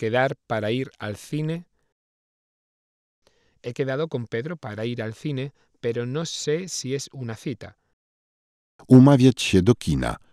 quedar para ir al cine. He quedado con Pedro para ir al cine, pero no sé si es una cita. Umawiać się